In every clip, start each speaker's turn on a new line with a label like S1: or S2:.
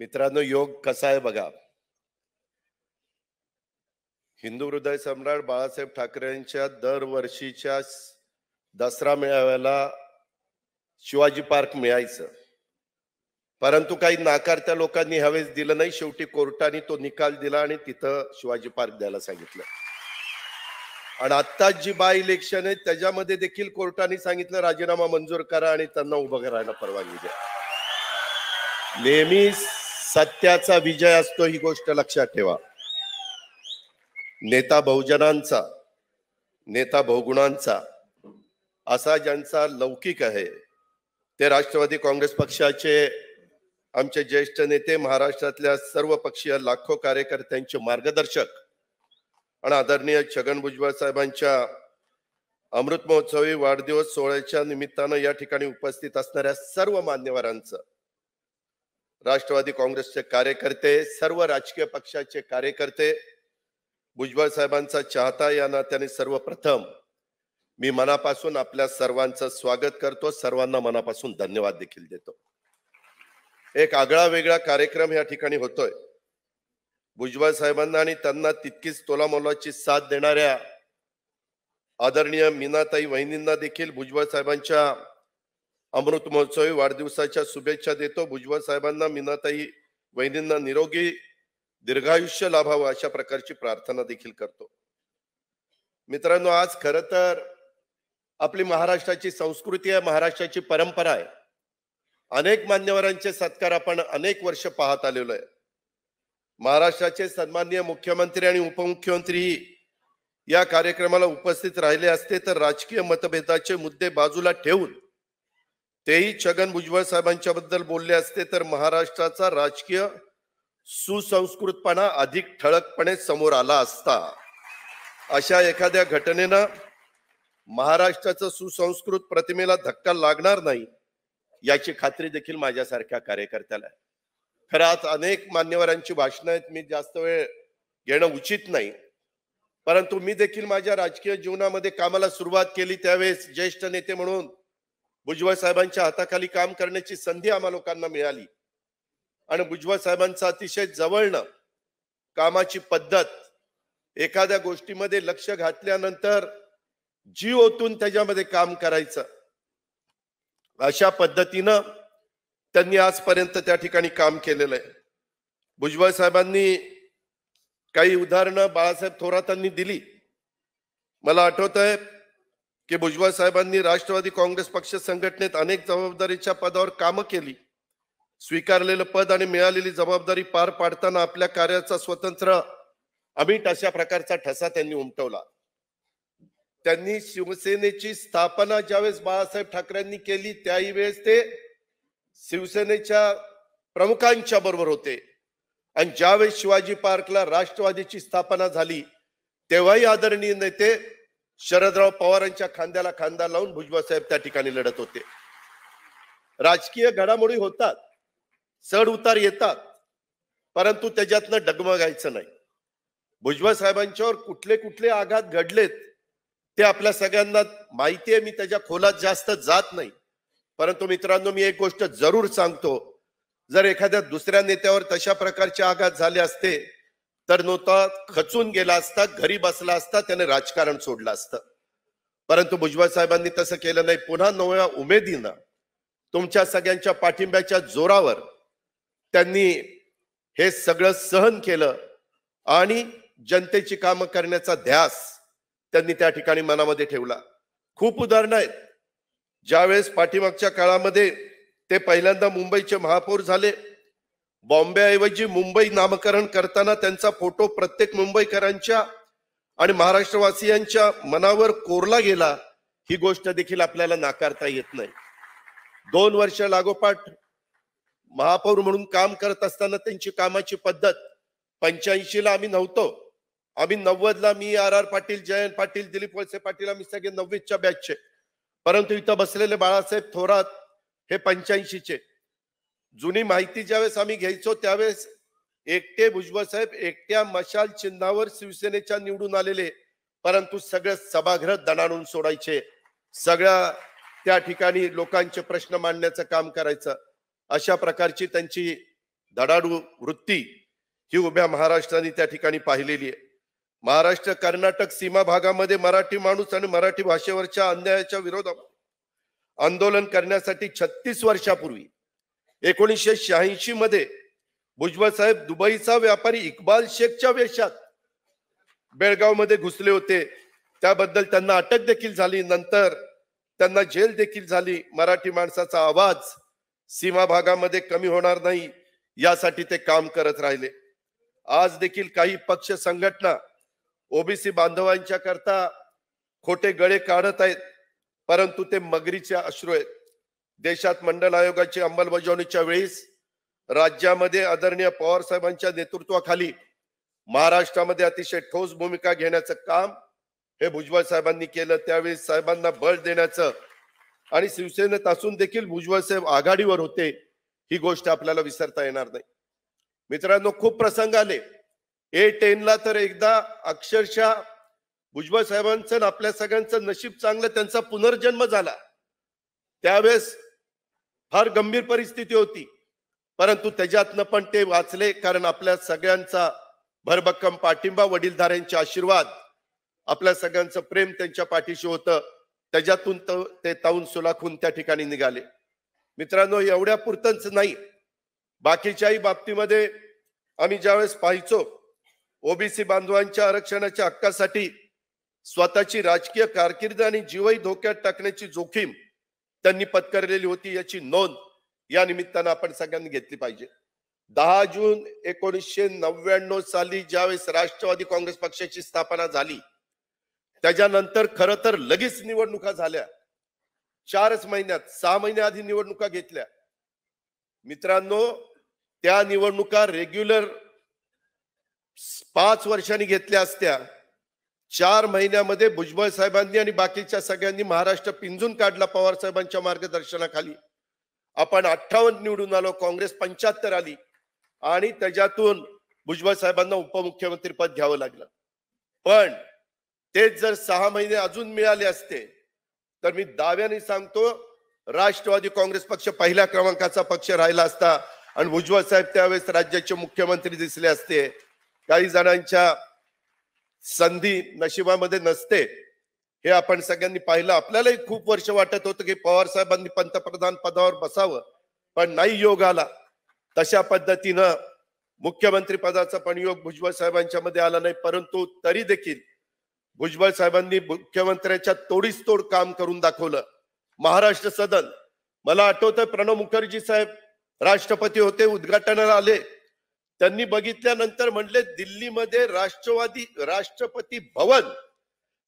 S1: मित्रांनो योग कसा आहे बघा हिंदू हृदय सम्राट बाळासाहेब ठाकरे यांच्या दरवर्षीच्या दसरा मेळाव्याला शिवाजी पार्क मिळायचं परंतु काही नाकारत्या लोकांनी हवेच दिलं नाही शेवटी कोर्टाने तो निकाल दिला आणि तिथं शिवाजी पार्क द्यायला सांगितलं आणि आत्ताच जी बाय इलेक्शन आहे त्याच्यामध्ये देखील कोर्टाने सांगितलं राजीनामा मंजूर करा आणि त्यांना उभं करायला परवानगी द्या नेहमीच सत्याचा विजय असतो ही गोष्ट लक्षात ठेवा नेता बहुजनांचा नेता बहुगुणांचा असा ज्यांचा लौकिक आहे ते राष्ट्रवादी काँग्रेस पक्षाचे आमचे ज्येष्ठ नेते महाराष्ट्रातल्या सर्व पक्षीय लाखो कार्यकर्त्यांचे मार्गदर्शक आणि आदरणीय छगन भुजबळ साहेबांच्या अमृत महोत्सवी वाढदिवस सोहळ्याच्या निमित्तानं या ठिकाणी उपस्थित असणाऱ्या सर्व मान्यवरांचं राष्ट्रवादी काँग्रेसचे कार्यकर्ते सर्व राजकीय पक्षाचे कार्यकर्ते भुजबळ साहेबांचा चाहता या नात्याने सर्वप्रथम मी मनापासून आपल्या सर्वांचं स्वागत करतो सर्वांना मनापासून धन्यवाद देखील देतो एक आगळा वेगळा कार्यक्रम या ठिकाणी होतोय भुजबळ साहेबांना आणि त्यांना तितकीच तोलामोलाची साथ देणाऱ्या आदरणीय मीनाताई वहिनींना देखील भुजबळ साहेबांच्या अमृत महोत्सवी वाढदिवसाच्या शुभेच्छा देतो भुजबळ साहेबांना मीनाताई वहिनींना निरोगी दीर्घायुष्य लाभावं अशा प्रकारची प्रार्थना देखील करतो मित्रांनो आज खर तर आपली महाराष्ट्राची संस्कृती आहे महाराष्ट्राची परंपरा आहे अनेक मान्यवरांचे सत्कार आपण अनेक वर्ष पाहत आलेलो आहे महाराष्ट्राचे सन्माननीय मुख्यमंत्री आणि उपमुख्यमंत्री या कार्यक्रमाला उपस्थित राहिले असते तर राजकीय मतभेदाचे मुद्दे बाजूला ठेवून तेही छगन भुजबळ साहेबांच्या बद्दल बोलले असते तर महाराष्ट्राचा राजकीय सुसंस्कृतपणा अधिक ठळकपणे समोर आला असता अशा एखाद्या घटनेनं महाराष्ट्राचं सुसंस्कृत प्रतिमेला धक्का लागणार नाही याची खात्री देखील माझ्यासारख्या कार्यकर्त्याला आहे खरं आज अनेक मान्यवरांची भाषणं आहेत मी जास्त वेळ घेणं उचित नाही परंतु मी देखील माझ्या राजकीय जीवनामध्ये कामाला सुरुवात केली त्यावेळेस ज्येष्ठ नेते म्हणून भुजबळ साहेबांच्या हाताखाली काम करण्याची संधी आम्हा लोकांना मिळाली आणि भुजबळ साहेबांचा अतिशय जवळनं कामाची पद्धत एखाद्या गोष्टीमध्ये लक्ष घातल्यानंतर जीव ओतून त्याच्यामध्ये काम करायचं अशा पद्धतीनं त्यांनी आजपर्यंत त्या ठिकाणी काम केलेलं आहे भुजबळ साहेबांनी काही उदाहरणं बाळासाहेब थोरातांनी दिली मला आठवत आहे की भुजबळ साहेबांनी राष्ट्रवादी काँग्रेस पक्ष संघटनेत अनेक जबाबदारीच्या पदावर कामं केली स्वीकारलेलं पद आणि मिळालेली जबाबदारी पार पाडताना आपल्या कार्याचा स्वतंत्र अमिट अशा प्रकारचा ठसा त्यांनी उमटवला त्यांनी शिवसेनेची स्थापना ज्यावेळेस बाळासाहेब ठाकरेंनी केली त्याही वेळेस ते शिवसेनेच्या प्रमुखांच्या बरोबर होते आणि ज्यावेळेस शिवाजी पार्कला राष्ट्रवादीची स्थापना झाली तेव्हाही आदरणीय नेते शरदराव पवारांच्या खांद्याला खांदा लावून भुजबळ साहेब त्या ठिकाणी लढत होते राजकीय घडामोडी होतात चढ उतार येतात परंतु त्याच्यातनं डगमगायचं नाही भुजबळ साहेबांच्यावर कुठले कुठले आघात घडलेत ते आपल्या सगळ्यांना माहिती आहे मी त्याच्या खोलात जास्त जात नाही परंतु मित्रांनो मी एक गोष्ट जरूर सांगतो जर एखाद्या दुसऱ्या नेत्यावर तशा प्रकारचे आघात झाले असते तर नव्हता खचून गेला असता घरी बसला असता त्याने राजकारण सोडलं असतं परंतु भुजबळ साहेबांनी तसं केलं नाही पुन्हा नव्या उमेदीनं तुमच्या सगळ्यांच्या पाठिंब्याच्या जोरावर त्यांनी हे सगळं सहन केलं आणि जनतेची कामं करण्याचा ध्यास त्यांनी त्या ठिकाणी मनामध्ये ठेवला खूप उदाहरणं आहेत ज्यावेळेस पाठीमागच्या काळामध्ये ते पहिल्यांदा मुंबईचे महापौर झाले बॉम्बेऐवजी मुंबई नामकरण करताना त्यांचा फोटो प्रत्येक मुंबईकरांच्या आणि महाराष्ट्रवासियांच्या मनावर कोरला गेला ही गोष्ट देखील आपल्याला नाकारता येत नाही दोन वर्ष लागोपाठ महापौर म्हणून काम करत असताना त्यांची कामाची पद्धत पंच्याऐंशीला ला आम्ही नव्हतो आम्ही नव्वदला ला मी आर आर पाटील जयंत पाटील दिलीप वळसे पाटील आम्ही सगळे नव्वदच्या बॅचचे परंतु इथं बसलेले बाळासाहेब थोरात हे पंच्याऐंशीचे जुनी माहिती ज्यावेळेस आम्ही घ्यायचो त्यावेळेस एकटे भुजबळ साहेब एकट्या मशाल चिन्हावर शिवसेनेच्या निवडून आलेले परंतु सगळं सभागृह दणाणून सोडायचे सगळ्या त्या ठिकाणी लोकांचे प्रश्न मांडण्याचं काम करायचं अशा प्रकारची त्यांची धडाडू वृत्ती ही उभ्या महाराष्ट्राने त्या ठिकाणी पाहिलेली आहे महाराष्ट्र कर्नाटक सीमा भागामध्ये मराठी माणूस आणि मराठी भाषेवरच्या अन्यायाच्या विरोधात आंदोलन करण्यासाठी छत्तीस वर्षापूर्वी एकोणीसशे शहाऐंशी मध्ये भुजबळ साहेब दुबईचा व्यापारी इक्बाल शेखच्या वेशात बेळगाव मध्ये घुसले होते त्याबद्दल त्यांना अटक देखील झाली नंतर त्यांना जेल देखील झाली मराठी माणसाचा आवाज सीमा भागामध्ये कमी होणार नाही यासाठी ते काम करत राहिले आज देखील काही पक्ष संघटना ओबीसी बांधवांच्या करता खोटे गळे काढत आहेत परंतु ते मगरीचे अश्रू आहेत देशात मंडल आयोगाची अंमलबजावणीच्या वेळीस राज्यामध्ये आदरणीय पवार साहेबांच्या नेतृत्वाखाली महाराष्ट्रामध्ये अतिशय ठोस भूमिका घेण्याचं काम हे भुजबळ साहेबांनी केलं त्यावेळी साहेबांना बळ देण्याचं आणि शिवसेनेत असून देखील भुजबळ साहेब आघाडीवर होते ही गोष्ट आपल्याला विसरता येणार नाही मित्रांनो खूप प्रसंग आले ए टेनला तर एकदा अक्षरशः भुजबळ साहेबांचं आपल्या सगळ्यांचं नशीब चांगलं त्यांचा पुनर्जन्म झाला त्यावेळेस फार गंभीर परिस्थिती होती परंतु त्याच्यातनं पण ते वाचले कारण आपल्या सगळ्यांचा भरभक्कम पाठिंबा वडीलधाऱ्यांचे आशीर्वाद आपल्या सगळ्यांचं प्रेम त्यांच्या पाठीशी होतं त्याच्यातून ते ताऊन सुलाखून त्या ठिकाणी निघाले मित्रांनो एवढ्या पुरतंच नाही बाकीच्याही बाबतीमध्ये आम्ही ज्यावेळेस पाहायचो ओबीसी बांधवांच्या आरक्षणाच्या हक्कासाठी स्वतःची राजकीय कारकिर्द आणि जीवही धोक्यात टाकण्याची जोखीम त्यांनी पत्करलेली होती याची नोंद या निमित्तानं आपण सगळ्यांनी घेतली पाहिजे दहा जून एकोणीसशे नव्याण्णव साली ज्यावेळेस राष्ट्रवादी काँग्रेस पक्षाची स्थापना झाली त्याच्यानंतर खर तर लगेच निवडणुका झाल्या चारच महिन्यात सहा महिन्याआधी निवडणुका घेतल्या मित्रांनो त्या निवडणुका रेग्युलर पाच वर्षांनी घेतल्या असत्या चार महिन्यामध्ये भुजबळ साहेबांनी आणि बाकीच्या सगळ्यांनी महाराष्ट्र पिंजून काढला पवार साहेबांच्या मार्गदर्शनाखाली आपण अठ्ठावन्न निवडून आलो काँग्रेस पंच्याहत्तर आली आणि त्याच्यातून भुजबळ साहेबांना उपमुख्यमंत्री पद घ्यावं लागलं पण तेच जर सहा महिने अजून मिळाले असते तर मी दाव्याने सांगतो राष्ट्रवादी काँग्रेस पक्ष पहिल्या क्रमांकाचा पक्ष राहिला असता आणि भुजबळ साहेब त्यावेळेस राज्याचे मुख्यमंत्री दिसले असते काही जणांच्या संधी नशिबामध्ये नसते हे आपण सगळ्यांनी पाहिलं आपल्यालाही खूप वर्ष वाटत होतं की पवार साहेबांनी पंतप्रधान पदावर बसावं पण नाही योग आला तशा पद्धतीनं मुख्यमंत्री पदाचा पण योग भुजबळ साहेबांच्या मध्ये आला नाही परंतु तरी देखील भुजबळ साहेबांनी मुख्यमंत्र्यांच्या तोडीस तोड काम करून दाखवलं महाराष्ट्र सदन मला आठवतं प्रणव मुखर्जी साहेब राष्ट्रपती होते उद्घाटनाला आले त्यांनी बघितल्यानंतर म्हणले दिल्लीमध्ये राष्ट्रवादी राष्ट्रपती भवन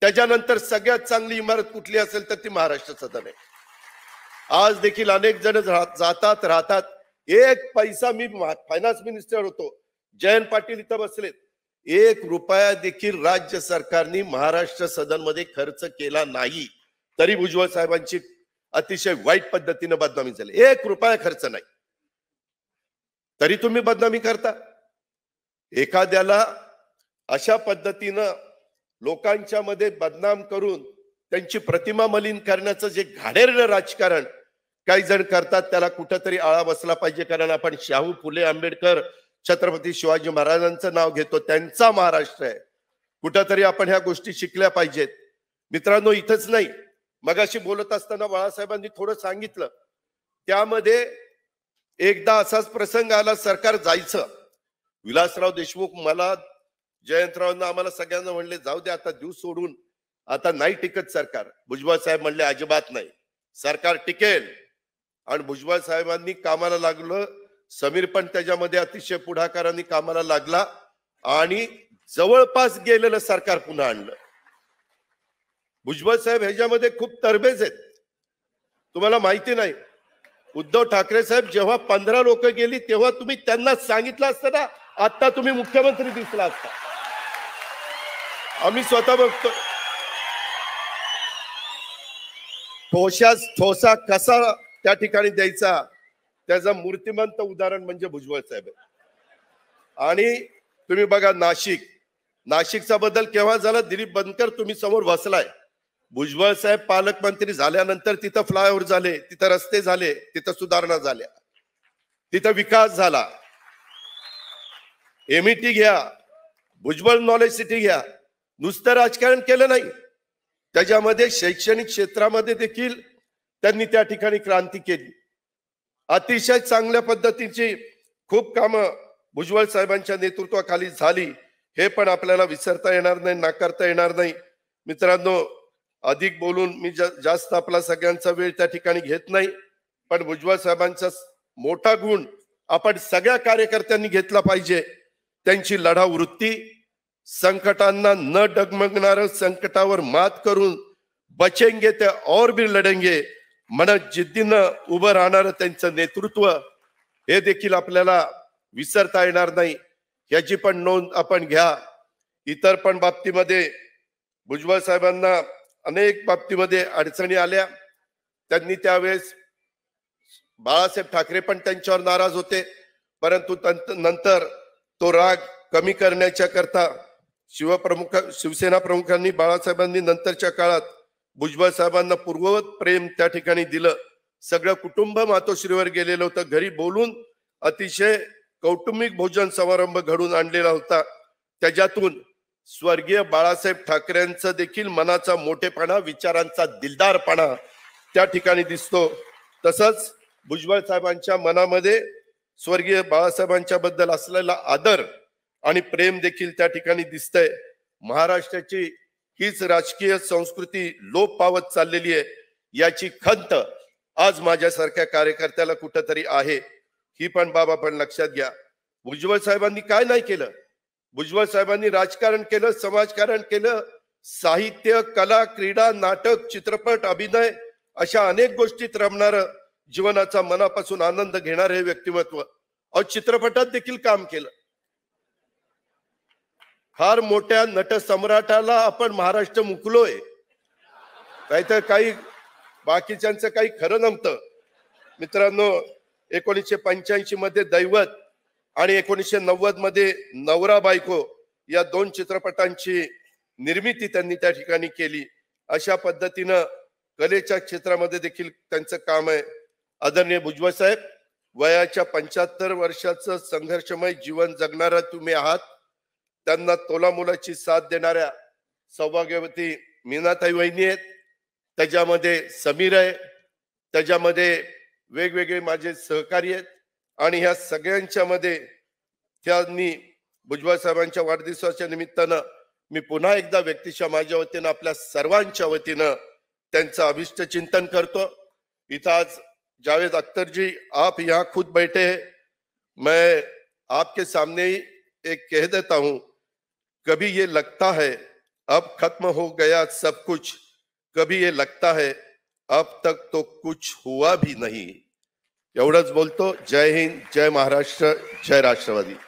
S1: त्याच्यानंतर सगळ्यात चांगली इमारत कुठली असेल तर ती महाराष्ट्र सदन आहे आज देखील अनेक जण जातात राहतात एक पैसा मी फायनान्स मिनिस्टर होतो जयंत पाटील इथं बसलेत एक रुपया देखील राज्य सरकारने महाराष्ट्र सदन मध्ये खर्च केला नाही तरी भुजबळ साहेबांची अतिशय वाईट पद्धतीने बदनामी झाली एक रुपया खर्च नाही तरी तुम्ही बदनामी करता एखाद्याला अशा पद्धतीनं लोकांच्या मध्ये बदनाम करून त्यांची प्रतिमा मलिन करण्याचं जे घाडेरलं राजकारण काही जण करतात त्याला कुठंतरी आळा बसला पाहिजे कारण आपण शाहू फुले आंबेडकर छत्रपती शिवाजी महाराजांचं नाव घेतो त्यांचा महाराष्ट्र आहे कुठंतरी आपण ह्या गोष्टी शिकल्या पाहिजेत मित्रांनो इथंच नाही मगाशी बोलत असताना बाळासाहेबांनी थोडं सांगितलं त्यामध्ये एकदा असाच प्रसंग आला सरकार जायचं विलासराव देशमुख मला जयंतरावांना आम्हाला सगळ्यांना म्हणले जाऊ दे आता दिवस सोडून आता नाही टिकत सरकार भुजबळ साहेब म्हणले अजिबात नाही सरकार टिकेल आणि भुजबळ साहेबांनी कामाला लागलं समीर पण त्याच्यामध्ये अतिशय पुढाकाराने कामाला लागला आणि जवळपास गेलेलं सरकार पुन्हा आणलं भुजबळ साहेब ह्याच्यामध्ये खूप तरबेज आहेत तुम्हाला माहिती नाही उद्धव ठाकरे साहेब जेव्हा पंधरा लोक गेली तेव्हा तुम्ही त्यांना सांगितलं असतं ना आता तुम्ही मुख्यमंत्री दिसला असता आम्ही स्वतः बघतो ठोशा ठोसा कसा त्या ठिकाणी द्यायचा त्याचं मूर्तिमंत उदाहरण म्हणजे भुजबळ साहेब आणि तुम्ही बघा नाशिक नाशिकचा बदल केव्हा झाला दिलीप बनकर तुम्ही समोर बसलाय भुजबळ साहेब पालकमंत्री झाल्यानंतर तिथं फ्लायओव्हर झाले तिथं रस्ते झाले तिथं सुधारणा झाल्या तिथं विकास झाला एमईटी e घ्या भुजबळ नॉलेज सिटी घ्या नुसतं राजकारण केलं नाही त्याच्यामध्ये शैक्षणिक क्षेत्रामध्ये देखील त्यांनी त्या ठिकाणी क्रांती केली अतिशय चांगल्या पद्धतीची खूप कामं भुजबळ साहेबांच्या नेतृत्वाखाली झाली हे पण आपल्याला विसरता येणार नाही नाकारता येणार नाही मित्रांनो अधिक बोलून मी जास्त आपला सगळ्यांचा वेळ त्या ठिकाणी घेत नाही पण भुजबळ साहेबांचा मोठा गुण आपण सगळ्या कार्यकर्त्यांनी घेतला पाहिजे त्यांची लढा वृत्ती संकटांना न डगमगणार संकटावर मात करून बचेंगे ते और भी लढेंगे म्हणत जिद्दीनं उभं राहणारं त्यांचं नेतृत्व हे देखील आपल्याला विसरता येणार नाही याची पण नोंद आपण घ्या इतर पण बाबतीमध्ये भुजबळ साहेबांना अनेक बाबतीमध्ये अडचणी आल्या त्यांनी त्यावेळेस बाळासाहेब ठाकरे पण त्यांच्यावर नाराज होते परंतु नंतर तो राग कमी करण्याच्या करता शिवप्रमुख शिवसेना प्रमुखांनी बाळासाहेबांनी नंतरच्या काळात भुजबळ साहेबांना पूर्ववत प्रेम त्या ठिकाणी दिलं सगळं कुटुंब मातोश्रीवर गेलेलं होतं घरी बोलून अतिशय कौटुंबिक भोजन समारंभ घडून आणलेला होता त्याच्यातून स्वर्गीय बाळासाहेब ठाकरेंचा देखील मनाचा मोठेपणा विचारांचा दिलदारपणा त्या ठिकाणी दिसतो तसंच भुजबळ साहेबांच्या मनामध्ये स्वर्गीय बाळासाहेबांच्या बद्दल असलेला आदर आणि प्रेम देखील त्या ठिकाणी दिसतंय महाराष्ट्राची हीच राजकीय संस्कृती लोप पावत चाललेली आहे याची खंत आज माझ्यासारख्या कार्यकर्त्याला कुठंतरी आहे ही पण बाब आपण लक्षात घ्या भुजबळ साहेबांनी काय नाही केलं भुजबळ साहेबांनी राजकारण केलं समाजकारण केलं साहित्य कला क्रीडा नाटक चित्रपट अभिनय अशा अनेक गोष्टीत रमणार जीवनाचा मनापासून आनंद घेणार हे व्यक्तिमत्व अ चित्रपटात देखील काम केलं फार मोठ्या नटसम्राटाला आपण महाराष्ट्र मुकलोय नाहीतर काही बाकीच्यांचं काही खरं नमत मित्रांनो एकोणीसशे पंच्याऐंशी मध्ये दैवत आणि एकोणीसशे नव्वद मध्ये नवरा बायको या दोन चित्रपटांची निर्मिती त्यांनी त्या ठिकाणी केली अशा पद्धतीनं कलेच्या क्षेत्रामध्ये देखील त्यांचं काम आहे आदरणीय भुजबळ साहेब वयाच्या पंच्याहत्तर वर्षाचं संघर्षमय जीवन जगणारा तुम्ही आहात त्यांना तोलामुलाची साथ देणाऱ्या सौभाग्यवती मीनाताई वहिनी आहेत त्याच्यामध्ये समीर आहे त्याच्यामध्ये वेगवेगळे माझे सहकारी आहेत आणि ह्या सगळ्यांच्या मध्ये त्यांनी भुजबळ साहेबांच्या वाढदिवसाच्या निमित्तानं मी पुन्हा एकदा व्यक्तीच्या माझ्या वतीनं आपल्या सर्वांच्या वतीनं त्यांचं अभिष्ट चिंतन करतो इथं आज जावेद अख्तरजी आप यहाँ खुद बैठे हैं मैं आपके सामने एक कह देता हूं कभी ये लगता है अब खत्म हो गया सब कुछ कभी ये लगता है अब तक तो कुछ हुआ भी नहीं एवढंच बोलतो जय हिंद जय महाराष्ट्र जय राष्ट्रवादी